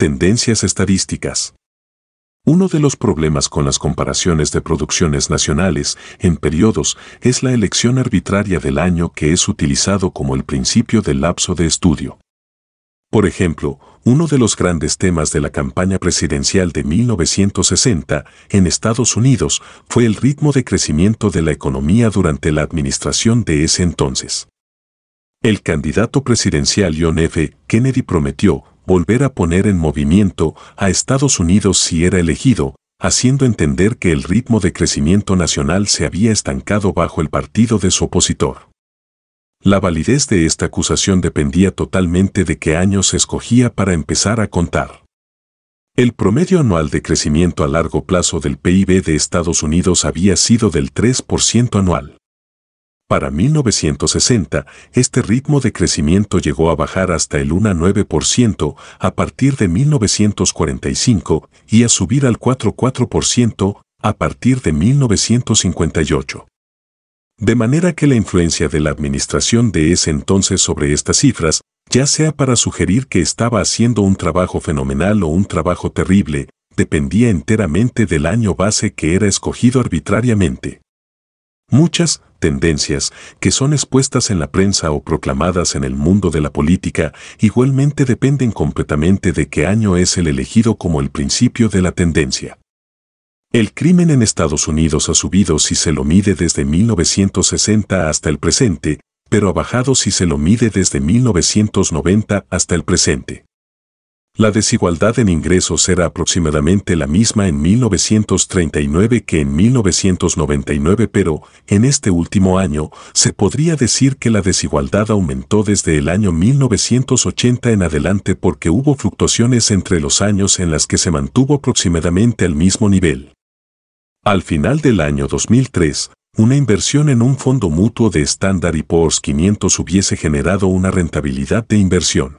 Tendencias estadísticas. Uno de los problemas con las comparaciones de producciones nacionales en periodos es la elección arbitraria del año que es utilizado como el principio del lapso de estudio. Por ejemplo, uno de los grandes temas de la campaña presidencial de 1960 en Estados Unidos fue el ritmo de crecimiento de la economía durante la administración de ese entonces. El candidato presidencial John F. Kennedy prometió volver a poner en movimiento a Estados Unidos si era elegido, haciendo entender que el ritmo de crecimiento nacional se había estancado bajo el partido de su opositor. La validez de esta acusación dependía totalmente de qué año se escogía para empezar a contar. El promedio anual de crecimiento a largo plazo del PIB de Estados Unidos había sido del 3% anual. Para 1960, este ritmo de crecimiento llegó a bajar hasta el 1,9% a partir de 1945 y a subir al 4,4% a partir de 1958. De manera que la influencia de la administración de ese entonces sobre estas cifras, ya sea para sugerir que estaba haciendo un trabajo fenomenal o un trabajo terrible, dependía enteramente del año base que era escogido arbitrariamente. Muchas tendencias que son expuestas en la prensa o proclamadas en el mundo de la política igualmente dependen completamente de qué año es el elegido como el principio de la tendencia. El crimen en Estados Unidos ha subido si se lo mide desde 1960 hasta el presente, pero ha bajado si se lo mide desde 1990 hasta el presente. La desigualdad en ingresos era aproximadamente la misma en 1939 que en 1999, pero en este último año se podría decir que la desigualdad aumentó desde el año 1980 en adelante porque hubo fluctuaciones entre los años en las que se mantuvo aproximadamente al mismo nivel. Al final del año 2003, una inversión en un fondo mutuo de Standard Poor's 500 hubiese generado una rentabilidad de inversión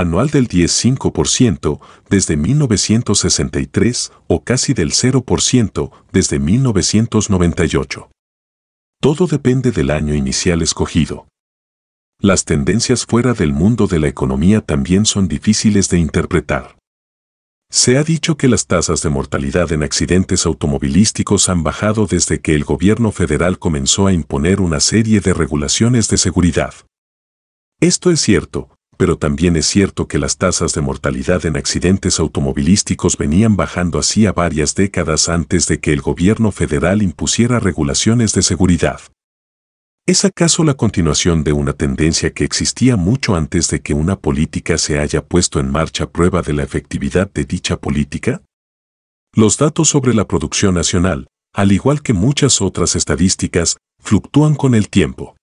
anual del 15% desde 1963 o casi del 0% desde 1998. Todo depende del año inicial escogido. Las tendencias fuera del mundo de la economía también son difíciles de interpretar. Se ha dicho que las tasas de mortalidad en accidentes automovilísticos han bajado desde que el gobierno federal comenzó a imponer una serie de regulaciones de seguridad. Esto es cierto, pero también es cierto que las tasas de mortalidad en accidentes automovilísticos venían bajando hacía varias décadas antes de que el gobierno federal impusiera regulaciones de seguridad. ¿Es acaso la continuación de una tendencia que existía mucho antes de que una política se haya puesto en marcha prueba de la efectividad de dicha política? Los datos sobre la producción nacional, al igual que muchas otras estadísticas, fluctúan con el tiempo.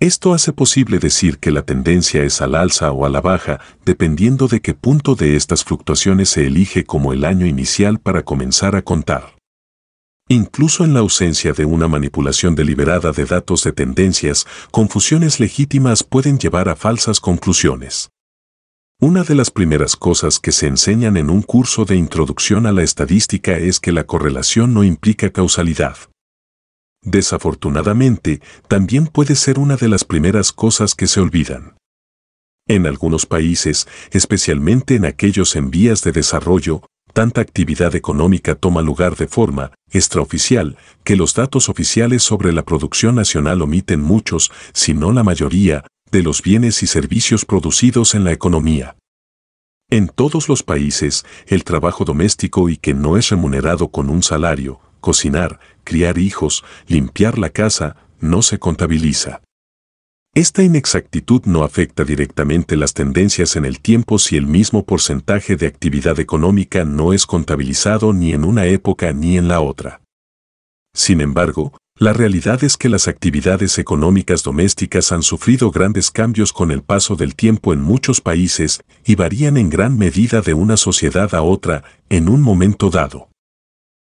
Esto hace posible decir que la tendencia es al alza o a la baja, dependiendo de qué punto de estas fluctuaciones se elige como el año inicial para comenzar a contar. Incluso en la ausencia de una manipulación deliberada de datos de tendencias, confusiones legítimas pueden llevar a falsas conclusiones. Una de las primeras cosas que se enseñan en un curso de introducción a la estadística es que la correlación no implica causalidad desafortunadamente, también puede ser una de las primeras cosas que se olvidan. En algunos países, especialmente en aquellos en vías de desarrollo, tanta actividad económica toma lugar de forma extraoficial que los datos oficiales sobre la producción nacional omiten muchos, si no la mayoría, de los bienes y servicios producidos en la economía. En todos los países, el trabajo doméstico y que no es remunerado con un salario, cocinar, criar hijos, limpiar la casa, no se contabiliza. Esta inexactitud no afecta directamente las tendencias en el tiempo si el mismo porcentaje de actividad económica no es contabilizado ni en una época ni en la otra. Sin embargo, la realidad es que las actividades económicas domésticas han sufrido grandes cambios con el paso del tiempo en muchos países y varían en gran medida de una sociedad a otra en un momento dado.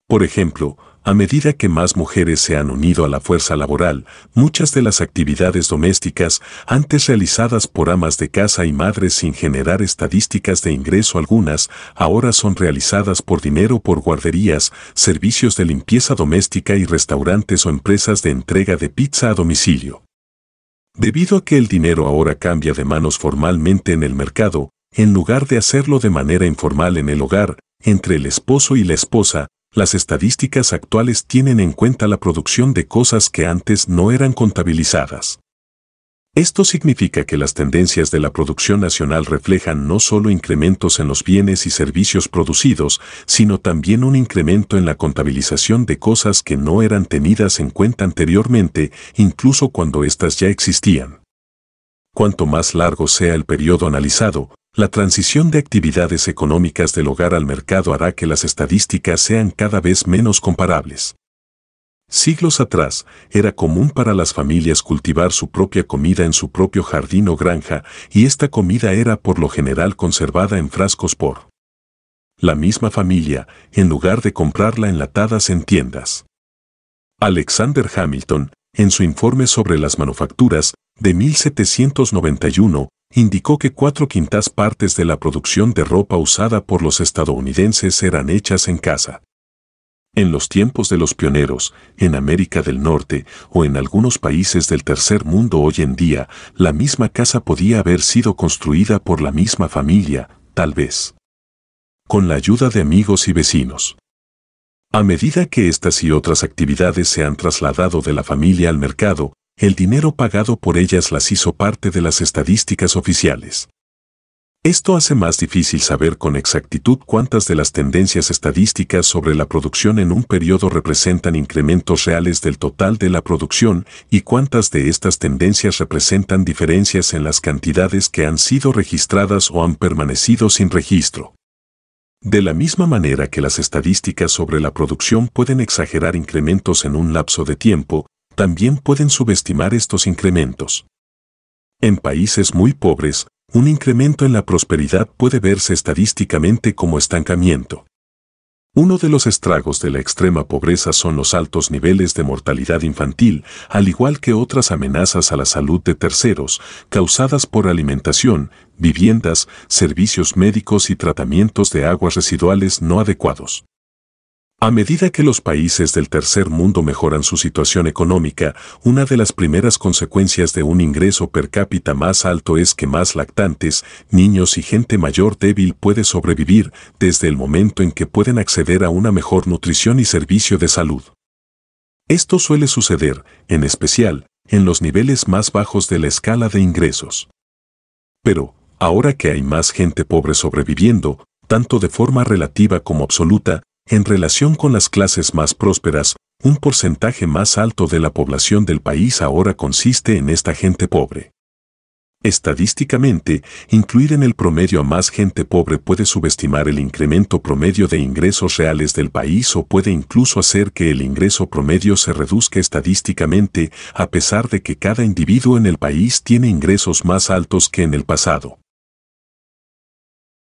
Por ejemplo, a medida que más mujeres se han unido a la fuerza laboral, muchas de las actividades domésticas, antes realizadas por amas de casa y madres sin generar estadísticas de ingreso algunas, ahora son realizadas por dinero por guarderías, servicios de limpieza doméstica y restaurantes o empresas de entrega de pizza a domicilio. Debido a que el dinero ahora cambia de manos formalmente en el mercado, en lugar de hacerlo de manera informal en el hogar, entre el esposo y la esposa, las estadísticas actuales tienen en cuenta la producción de cosas que antes no eran contabilizadas. Esto significa que las tendencias de la producción nacional reflejan no solo incrementos en los bienes y servicios producidos, sino también un incremento en la contabilización de cosas que no eran tenidas en cuenta anteriormente, incluso cuando éstas ya existían. Cuanto más largo sea el periodo analizado, la transición de actividades económicas del hogar al mercado hará que las estadísticas sean cada vez menos comparables. Siglos atrás, era común para las familias cultivar su propia comida en su propio jardín o granja, y esta comida era por lo general conservada en frascos por la misma familia, en lugar de comprarla enlatadas en tiendas. Alexander Hamilton, en su informe sobre las manufacturas, de 1791, indicó que cuatro quintas partes de la producción de ropa usada por los estadounidenses eran hechas en casa. En los tiempos de los pioneros, en América del Norte o en algunos países del tercer mundo hoy en día, la misma casa podía haber sido construida por la misma familia, tal vez. Con la ayuda de amigos y vecinos. A medida que estas y otras actividades se han trasladado de la familia al mercado, el dinero pagado por ellas las hizo parte de las estadísticas oficiales. Esto hace más difícil saber con exactitud cuántas de las tendencias estadísticas sobre la producción en un periodo representan incrementos reales del total de la producción y cuántas de estas tendencias representan diferencias en las cantidades que han sido registradas o han permanecido sin registro. De la misma manera que las estadísticas sobre la producción pueden exagerar incrementos en un lapso de tiempo, también pueden subestimar estos incrementos. En países muy pobres, un incremento en la prosperidad puede verse estadísticamente como estancamiento. Uno de los estragos de la extrema pobreza son los altos niveles de mortalidad infantil, al igual que otras amenazas a la salud de terceros, causadas por alimentación, viviendas, servicios médicos y tratamientos de aguas residuales no adecuados. A medida que los países del tercer mundo mejoran su situación económica, una de las primeras consecuencias de un ingreso per cápita más alto es que más lactantes, niños y gente mayor débil puede sobrevivir desde el momento en que pueden acceder a una mejor nutrición y servicio de salud. Esto suele suceder, en especial, en los niveles más bajos de la escala de ingresos. Pero, ahora que hay más gente pobre sobreviviendo, tanto de forma relativa como absoluta, en relación con las clases más prósperas, un porcentaje más alto de la población del país ahora consiste en esta gente pobre. Estadísticamente, incluir en el promedio a más gente pobre puede subestimar el incremento promedio de ingresos reales del país o puede incluso hacer que el ingreso promedio se reduzca estadísticamente a pesar de que cada individuo en el país tiene ingresos más altos que en el pasado.